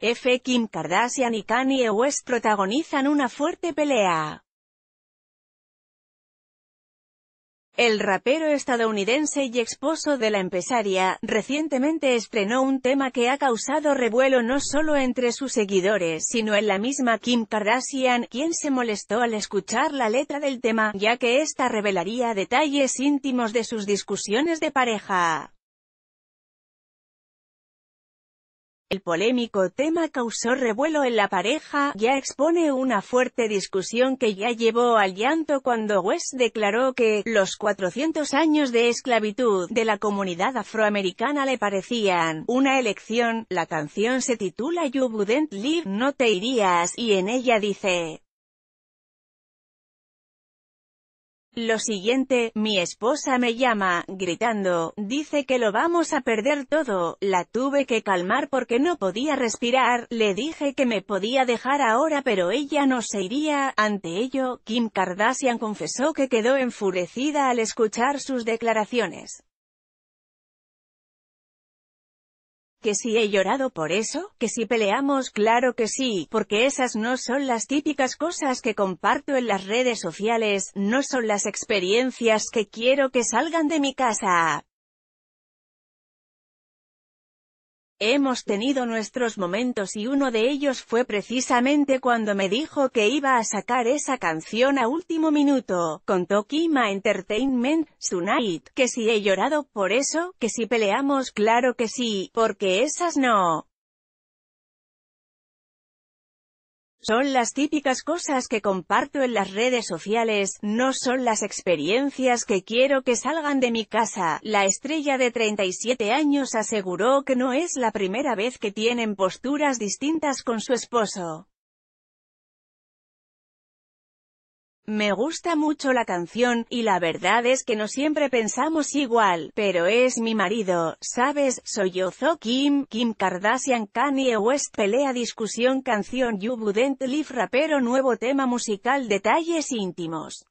F. Kim Kardashian y Kanye West protagonizan una fuerte pelea. El rapero estadounidense y esposo de la empresaria, recientemente estrenó un tema que ha causado revuelo no solo entre sus seguidores sino en la misma Kim Kardashian, quien se molestó al escuchar la letra del tema, ya que ésta revelaría detalles íntimos de sus discusiones de pareja. El polémico tema causó revuelo en la pareja, ya expone una fuerte discusión que ya llevó al llanto cuando West declaró que, los 400 años de esclavitud de la comunidad afroamericana le parecían, una elección, la canción se titula You Wouldn't Live, No Te Irías, y en ella dice, Lo siguiente, mi esposa me llama, gritando, dice que lo vamos a perder todo, la tuve que calmar porque no podía respirar, le dije que me podía dejar ahora pero ella no se iría, ante ello, Kim Kardashian confesó que quedó enfurecida al escuchar sus declaraciones. que si he llorado por eso, que si peleamos, claro que sí, porque esas no son las típicas cosas que comparto en las redes sociales, no son las experiencias que quiero que salgan de mi casa. Hemos tenido nuestros momentos y uno de ellos fue precisamente cuando me dijo que iba a sacar esa canción a último minuto, con Tokima Entertainment, Tonight, que si he llorado por eso, que si peleamos claro que sí, porque esas no. Son las típicas cosas que comparto en las redes sociales, no son las experiencias que quiero que salgan de mi casa. La estrella de 37 años aseguró que no es la primera vez que tienen posturas distintas con su esposo. Me gusta mucho la canción, y la verdad es que no siempre pensamos igual, pero es mi marido, ¿sabes? soy Yozo Kim, Kim Kardashian Kanye West pelea discusión canción You Wouldn't rapero nuevo tema musical detalles íntimos.